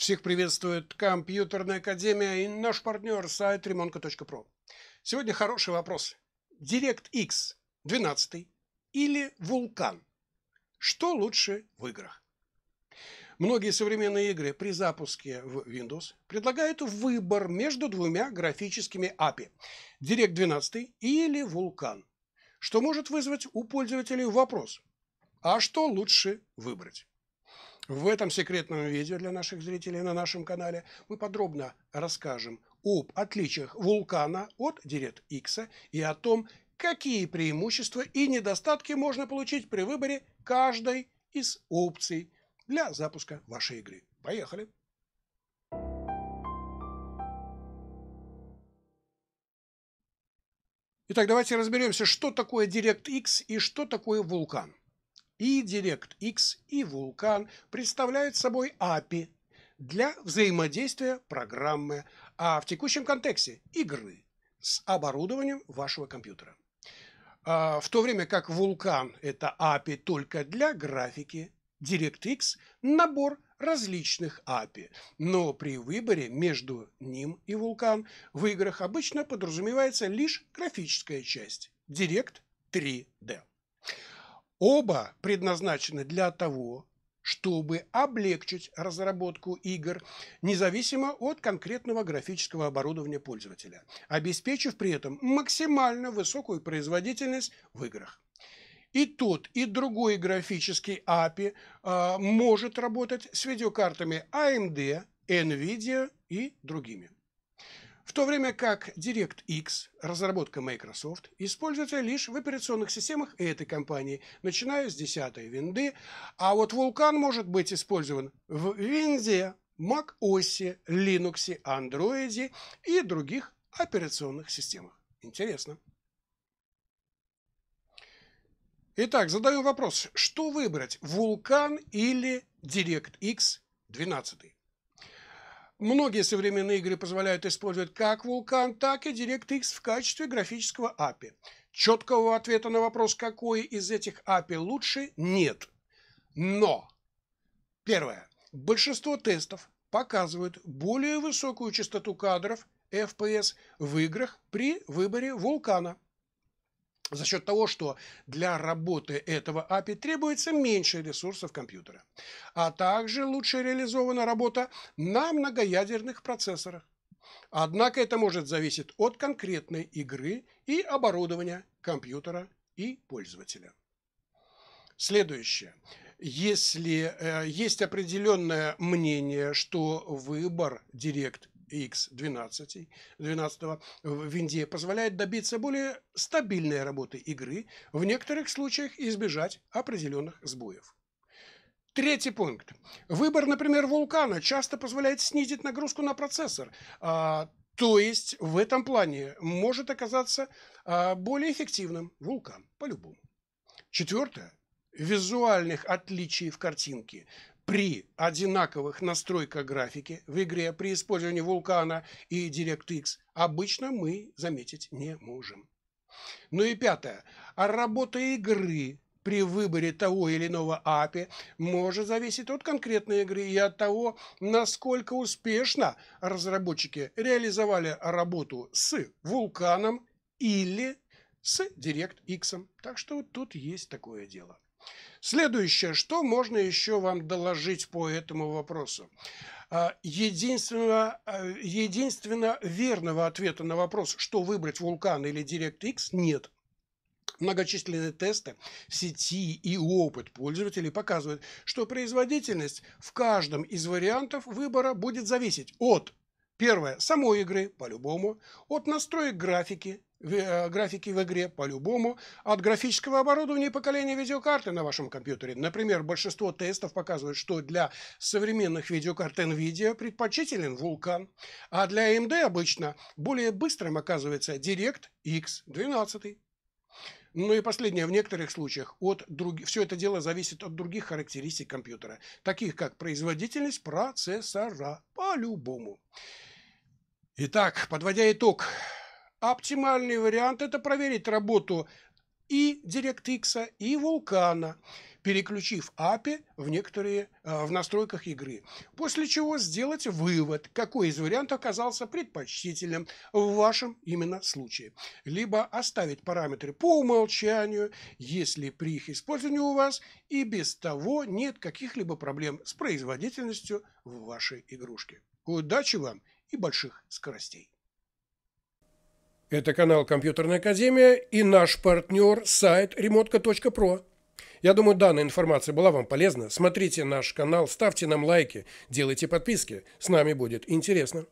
Всех приветствует Компьютерная Академия и наш партнер сайт remonco.pro. Сегодня хороший вопрос. DirectX 12 или Вулкан? Что лучше в играх? Многие современные игры при запуске в Windows предлагают выбор между двумя графическими API – Direct 12 или Vulkan, что может вызвать у пользователей вопрос – а что лучше выбрать? В этом секретном видео для наших зрителей на нашем канале мы подробно расскажем об отличиях вулкана от DirectX и о том, какие преимущества и недостатки можно получить при выборе каждой из опций для запуска вашей игры. Поехали! Итак, давайте разберемся, что такое DirectX и что такое вулкан и DirectX, и Vulkan представляют собой API для взаимодействия программы, а в текущем контексте – игры с оборудованием вашего компьютера. А, в то время как Vulkan – это API только для графики, DirectX – набор различных API, но при выборе между ним и Vulkan в играх обычно подразумевается лишь графическая часть – Direct 3D. Оба предназначены для того, чтобы облегчить разработку игр независимо от конкретного графического оборудования пользователя, обеспечив при этом максимально высокую производительность в играх. И тот, и другой графический API э, а, может работать с видеокартами AMD, NVIDIA и другими в то время как DirectX, разработка Microsoft, используется лишь в операционных системах этой компании, начиная с 10 винды, а вот Vulkan может быть использован в винде, Mac OS, Linux, Android и других операционных системах. Интересно. Итак, задаем вопрос, что выбрать, Vulkan или DirectX 12? Многие современные игры позволяют использовать как Vulkan, так и DirectX в качестве графического API. Четкого ответа на вопрос, какой из этих API лучше, нет. Но, первое, большинство тестов показывают более высокую частоту кадров FPS в играх при выборе вулкана за счет того, что для работы этого API требуется меньше ресурсов компьютера. А также лучше реализована работа на многоядерных процессорах. Однако это может зависеть от конкретной игры и оборудования компьютера и пользователя. Следующее. Если э, есть определенное мнение, что выбор Direct X12, 12 в Индии позволяет добиться более стабильной работы игры, в некоторых случаях избежать определенных сбоев. Третий пункт. Выбор, например, вулкана часто позволяет снизить нагрузку на процессор, а, то есть в этом плане может оказаться а, более эффективным вулкан, по-любому. Четвертое. Визуальных отличий в картинке при одинаковых настройках графики в игре при использовании вулкана и DirectX обычно мы заметить не можем. Ну и пятое. А работа игры при выборе того или иного API может зависеть от конкретной игры и от того, насколько успешно разработчики реализовали работу с вулканом или с DirectX. Так что вот тут есть такое дело. Следующее, что можно еще вам доложить по этому вопросу? А, единственного а, единственно верного ответа на вопрос, что выбрать вулкан или DirectX, нет. Многочисленные тесты сети и опыт пользователей показывают, что производительность в каждом из вариантов выбора будет зависеть от Первое – самой игры, по-любому, от настроек графики, Э, графики в игре по-любому а от графического оборудования поколения видеокарты на вашем компьютере. Например, большинство тестов показывают, что для современных видеокарт NVIDIA предпочтителен Vulkan, а для AMD обычно более быстрым оказывается DirectX 12. Ну и последнее, в некоторых случаях от друг... все это дело зависит от других характеристик компьютера, таких как производительность процессора по-любому. Итак, подводя итог, оптимальный вариант – это проверить работу и DirectX, и Вулкана, переключив API в некоторые э, в настройках игры. После чего сделать вывод, какой из вариантов оказался предпочтительным в вашем именно случае. Либо оставить параметры по умолчанию, если при их использовании у вас и без того нет каких-либо проблем с производительностью в вашей игрушке. Удачи вам и больших скоростей! Это канал «Компьютерная академия» и наш партнер сайт remotka.pro. Я думаю, данная информация была вам полезна. Смотрите наш канал, ставьте нам лайки, делайте подписки. С нами будет интересно.